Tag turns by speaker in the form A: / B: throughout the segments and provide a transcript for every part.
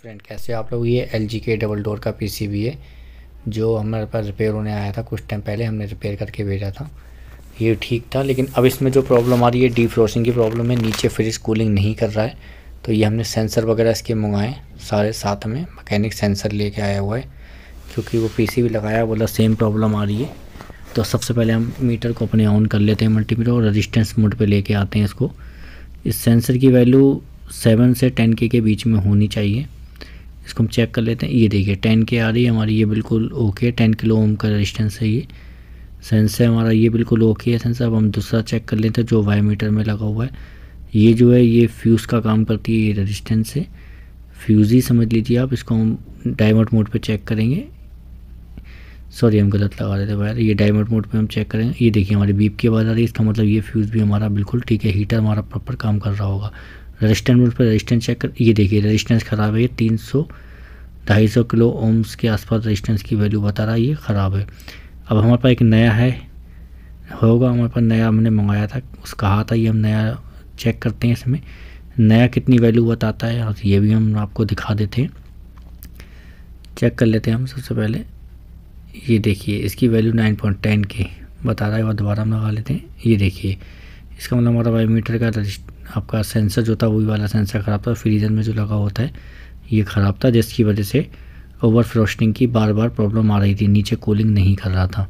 A: friend कैसे आप लोग ये एल के डबल डोर का पीसीबी है जो हमारे पास रिपेयर होने आया था कुछ टाइम पहले हमने रिपेयर करके भेजा था ये ठीक था लेकिन अब इसमें जो प्रॉब्लम आ रही है डीप फ्रोसिंग की प्रॉब्लम है नीचे फ्रिज कूलिंग नहीं कर रहा है तो ये हमने सेंसर वगैरह इसके मंगाए सारे साथ में मकैनिक सेंसर लेके आया हुआ है क्योंकि वो पीसीबी लगाया बोला सेम प्रॉब्लम आ रही है तो सबसे पहले हम मीटर को अपने ऑन कर लेते हैं मल्टीमीटर और रजिस्टेंस मोड पर लेके आते हैं इसको इस सेंसर की वैल्यू सेवन से टेन के बीच में होनी चाहिए इसको हम चेक कर लेते हैं ये देखिए टेन के आ रही है हमारी ये बिल्कुल ओके है टेन किलो ओम का रजिस्टेंस है ये सेंस है हमारा ये बिल्कुल ओके है सेंस अब हम दूसरा चेक कर लेते हैं जो वाई मीटर में लगा हुआ है ये जो है ये फ्यूज़ का काम करती है ये रजिस्टेंस है फ्यूज़ ही समझ लीजिए आप इसको हम डायमंड मोड पर चेक करेंगे सॉरी हम गलत लगा रहे थे वायर ये डायमंड मोड पे हम चेक करेंगे ये देखिए हमारी बीप की आवाज़ आ रही है इसका मतलब ये फ्यूज़ भी हमारा बिल्कुल ठीक है हीटर हमारा प्रॉपर काम कर रहा होगा रजिस्टेंट वोल्ट पर रजिस्टेंस चेक कर ये देखिए रजिस्टेंस ख़राब है ये तीन सौ ढाई सौ किलो ओम्स के आसपास रजिस्टेंस की वैल्यू बता रहा है ये ख़राब है अब हमारे पास एक नया है होगा हमारे पास नया हमने मंगाया था उस कहा था ये हम नया चेक करते हैं इसमें नया कितनी वैल्यू बताता है ये भी हम आपको दिखा देते हैं चेक कर लेते हैं हम सबसे पहले ये देखिए इसकी वैल्यू नाइन पॉइंट टेन के बता रहा है वह दोबारा हम लगा लेते हैं ये देखिए इसका मतलब हमारा बायोमीटर का रजिस्ट आपका सेंसर जो था वही वाला सेंसर ख़राब था फ्रीजर में जो लगा होता है ये ख़राब था जिसकी वजह से ओवर फ्रोशनिंग की बार बार प्रॉब्लम आ रही थी नीचे कूलिंग नहीं कर रहा था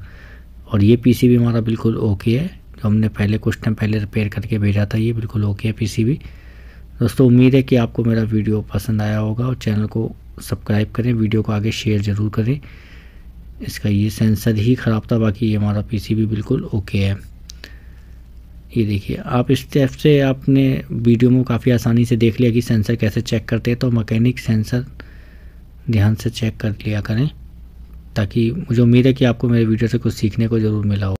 A: और ये पीसीबी हमारा बिल्कुल ओके है जो हमने पहले कुछ टाइम पहले रिपेयर करके भेजा था ये बिल्कुल ओके है पीसीबी दोस्तों उम्मीद है कि आपको मेरा वीडियो पसंद आया होगा और चैनल को सब्सक्राइब करें वीडियो को आगे शेयर ज़रूर करें इसका ये सेंसर ही ख़राब था बाकी ये हमारा पीसीबी बिल्कुल ओके है ये देखिए आप इस स्टेप से आपने वीडियो में काफ़ी आसानी से देख लिया कि सेंसर कैसे चेक करते हैं तो मैकेनिक सेंसर ध्यान से चेक कर लिया करें ताकि मुझे उम्मीद है कि आपको मेरे वीडियो से कुछ सीखने को ज़रूर मिला हो